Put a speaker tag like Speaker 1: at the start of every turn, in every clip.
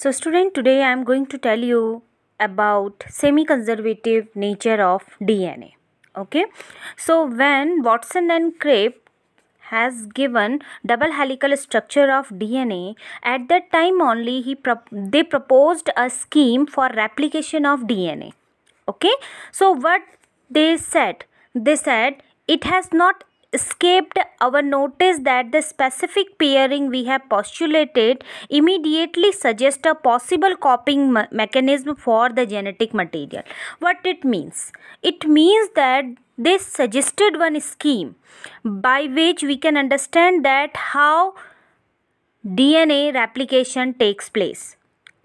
Speaker 1: So student today I am going to tell you about semi-conservative nature of DNA. Okay. So when Watson and Crick has given double helical structure of DNA at that time only he pro they proposed a scheme for replication of DNA. Okay. So what they said? They said it has not escaped our notice that the specific pairing we have postulated immediately suggests a possible copying me mechanism for the genetic material. What it means? It means that they suggested one scheme by which we can understand that how DNA replication takes place.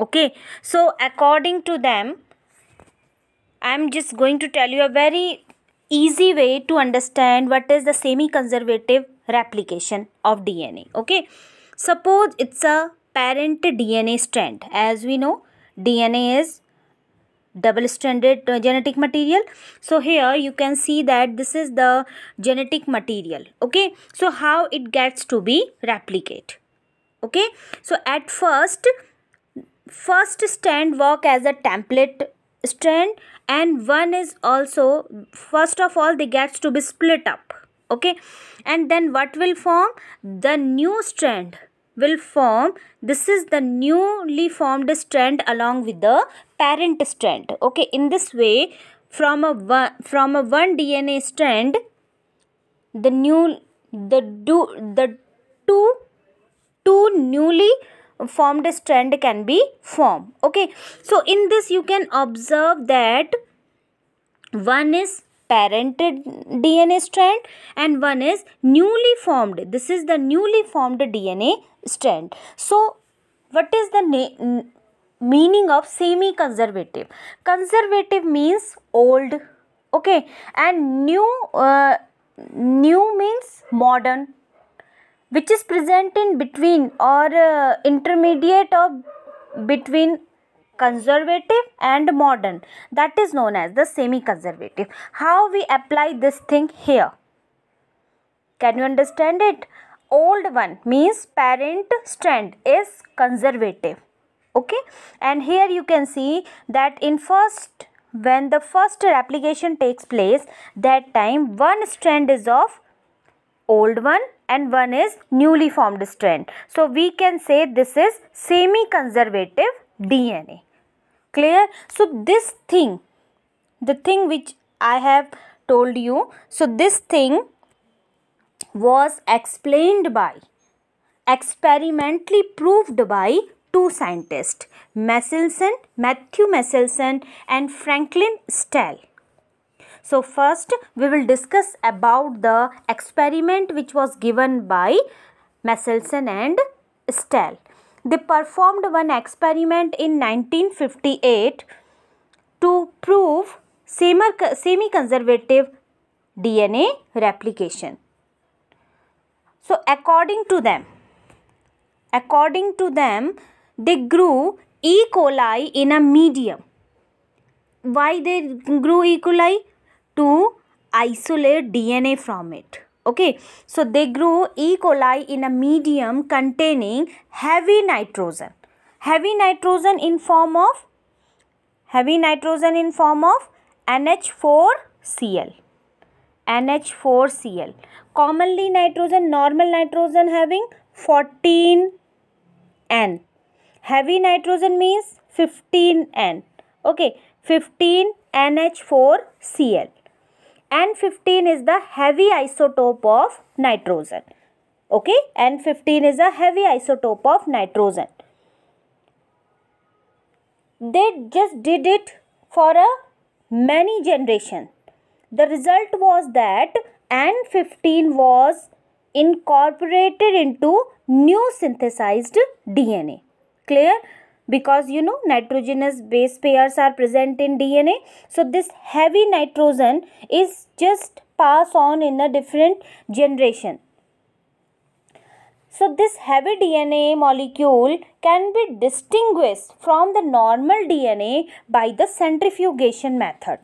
Speaker 1: Okay, so according to them, I am just going to tell you a very easy way to understand what is the semi-conservative replication of DNA. Okay. Suppose it's a parent DNA strand. As we know, DNA is double-stranded uh, genetic material. So here you can see that this is the genetic material. Okay. So how it gets to be replicate. Okay. So at first, first strand work as a template strand and one is also first of all they gets to be split up okay and then what will form the new strand will form this is the newly formed strand along with the parent strand okay in this way from a one, from a one dna strand the new the do the two two newly formed strand can be formed okay so in this you can observe that one is parented dna strand and one is newly formed this is the newly formed dna strand so what is the meaning of semi conservative conservative means old okay and new uh, new means modern which is present in between or uh, intermediate of between conservative and modern that is known as the semi conservative how we apply this thing here can you understand it old one means parent strand is conservative okay and here you can see that in first when the first application takes place that time one strand is of old one and one is newly formed strand. So we can say this is semi-conservative DNA. Clear? So this thing, the thing which I have told you, so this thing was explained by, experimentally proved by two scientists, Messelson, Matthew Messelson and Franklin Stahl. So first we will discuss about the experiment which was given by Messelson and Stahl. They performed one experiment in 1958 to prove semi-conservative DNA replication. So according to them, according to them, they grew E. coli in a medium. Why they grew E. coli? to isolate DNA from it. Okay, so they grew E. coli in a medium containing heavy nitrogen. Heavy nitrogen in form of heavy nitrogen in form of NH4Cl. NH4Cl. Commonly nitrogen, normal nitrogen having 14N. Heavy nitrogen means 15N. Okay, 15 NH4Cl and 15 is the heavy isotope of nitrogen okay and 15 is a heavy isotope of nitrogen they just did it for a many generation the result was that n 15 was incorporated into new synthesized dna clear because you know nitrogenous base pairs are present in DNA. So this heavy nitrogen is just passed on in a different generation. So this heavy DNA molecule can be distinguished from the normal DNA by the centrifugation method.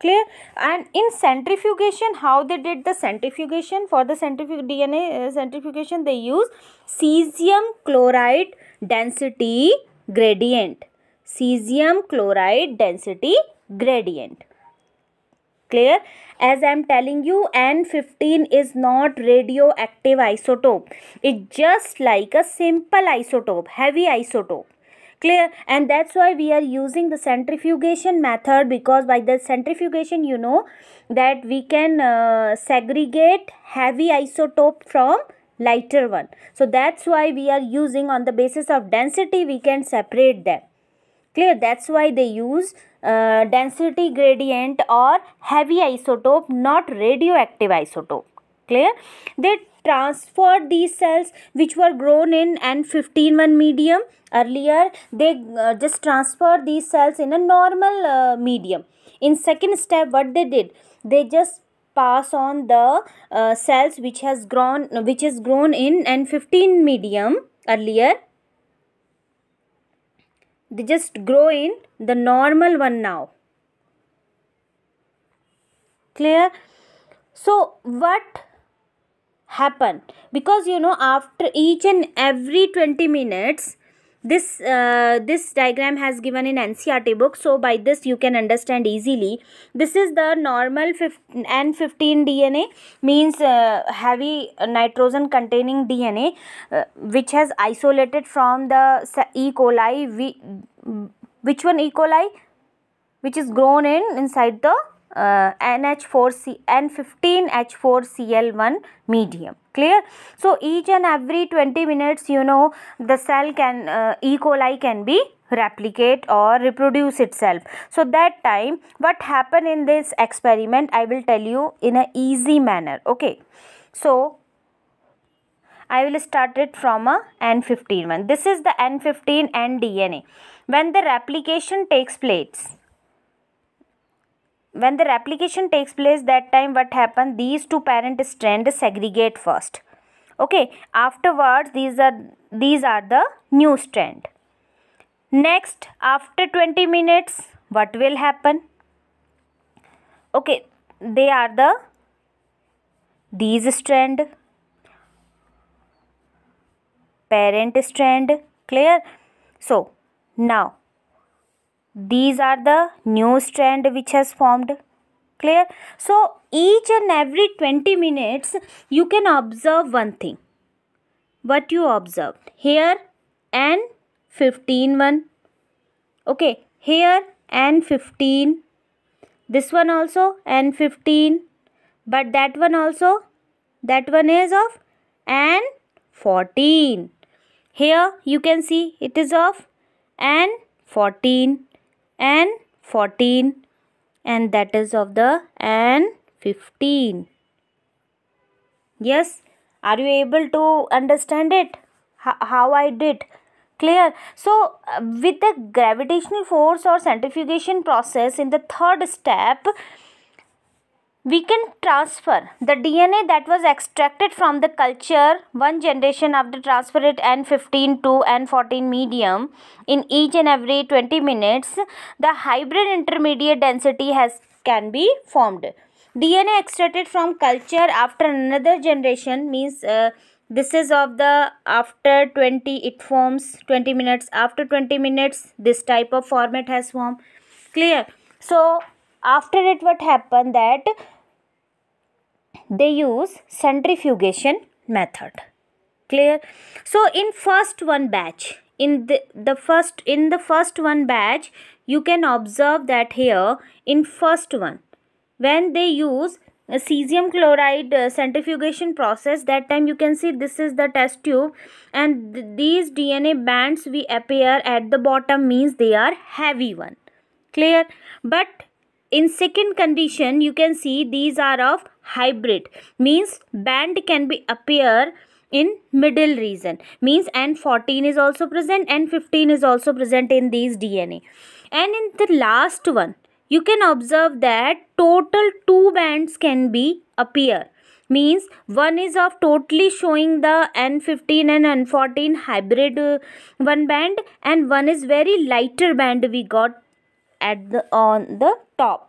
Speaker 1: Clear? And in centrifugation, how they did the centrifugation? For the centrifug DNA uh, centrifugation, they use cesium chloride density gradient. Cesium chloride density gradient. Clear? As I am telling you, N15 is not radioactive isotope. It's just like a simple isotope, heavy isotope clear and that's why we are using the centrifugation method because by the centrifugation you know that we can uh, segregate heavy isotope from lighter one. So that's why we are using on the basis of density we can separate them. Clear? That's why they use uh, density gradient or heavy isotope not radioactive isotope. Clear? They transfer these cells which were grown in N151 medium earlier. They uh, just transfer these cells in a normal uh, medium. In second step what they did? They just pass on the uh, cells which has grown which is grown in n15 medium earlier they just grow in the normal one now clear so what happen because you know after each and every 20 minutes this uh, this diagram has given in ncrt book so by this you can understand easily this is the normal n15 dna means uh, heavy nitrogen containing dna uh, which has isolated from the e coli we, which one e coli which is grown in inside the uh, NH4C N15H4Cl1 medium clear so each and every 20 minutes you know the cell can uh, E coli can be replicate or reproduce itself so that time what happened in this experiment I will tell you in a easy manner okay so I will start it from a N15 one this is the N15 N DNA when the replication takes place when the replication takes place that time what happen these two parent strand segregate first okay afterwards these are these are the new strand next after 20 minutes what will happen okay they are the these strand parent strand clear so now these are the new strand which has formed clear so each and every 20 minutes you can observe one thing what you observed here n 15 one okay here n 15 this one also n 15 but that one also that one is of n 14 here you can see it is of n 14 and 14 and that is of the and 15 yes are you able to understand it how i did clear so uh, with the gravitational force or centrifugation process in the third step we can transfer the DNA that was extracted from the culture one generation after transfer it N15 to N14 medium in each and every 20 minutes the hybrid intermediate density has can be formed DNA extracted from culture after another generation means uh, this is of the after 20 it forms 20 minutes after 20 minutes this type of format has formed clear so after it what happened that they use centrifugation method clear so in first one batch in the, the first in the first one batch you can observe that here in first one when they use cesium chloride uh, centrifugation process that time you can see this is the test tube and th these DNA bands we appear at the bottom means they are heavy one clear but in second condition you can see these are of hybrid means band can be appear in middle region means N14 is also present N15 is also present in these DNA and in the last one you can observe that total two bands can be appear means one is of totally showing the N15 and N14 hybrid uh, one band and one is very lighter band we got at the on the top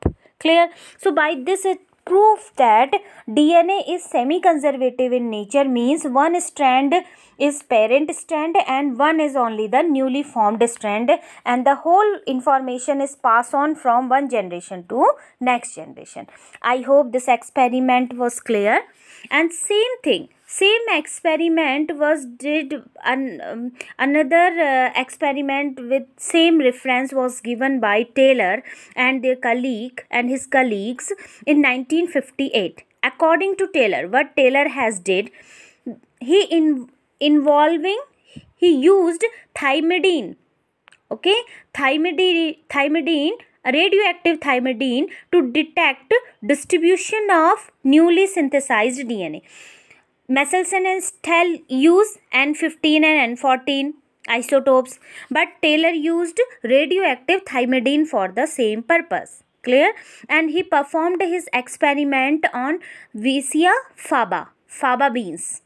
Speaker 1: clear so by this it proof that DNA is semi-conservative in nature means one strand is parent strand and one is only the newly formed strand and the whole information is passed on from one generation to next generation. I hope this experiment was clear and same thing same experiment was did an, um, another uh, experiment with same reference was given by Taylor and their colleague and his colleagues in 1958 according to Taylor what Taylor has did he in involving he used thymidine okay thymidine thymidine radioactive thymidine to detect distribution of newly synthesized DNA Messelson and Stell used N15 and N14 isotopes, but Taylor used radioactive thymidine for the same purpose. Clear? And he performed his experiment on Vicia faba, faba beans.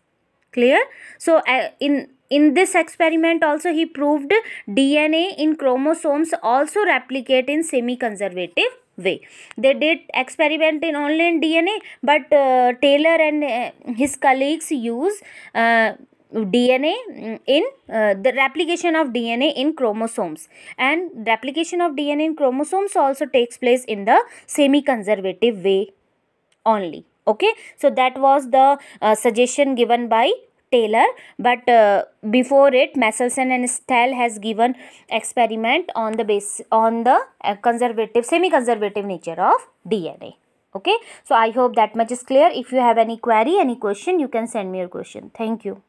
Speaker 1: Clear? So, uh, in in this experiment also he proved DNA in chromosomes also replicate in semi-conservative way. They did experiment in online DNA, but uh, Taylor and uh, his colleagues use uh, DNA mm, in uh, the replication of DNA in chromosomes and replication of DNA in chromosomes also takes place in the semi-conservative way only okay so that was the uh, suggestion given by Taylor but uh, before it Masselson and Stahl has given experiment on the base on the uh, conservative semi-conservative nature of DNA okay so I hope that much is clear if you have any query any question you can send me your question thank you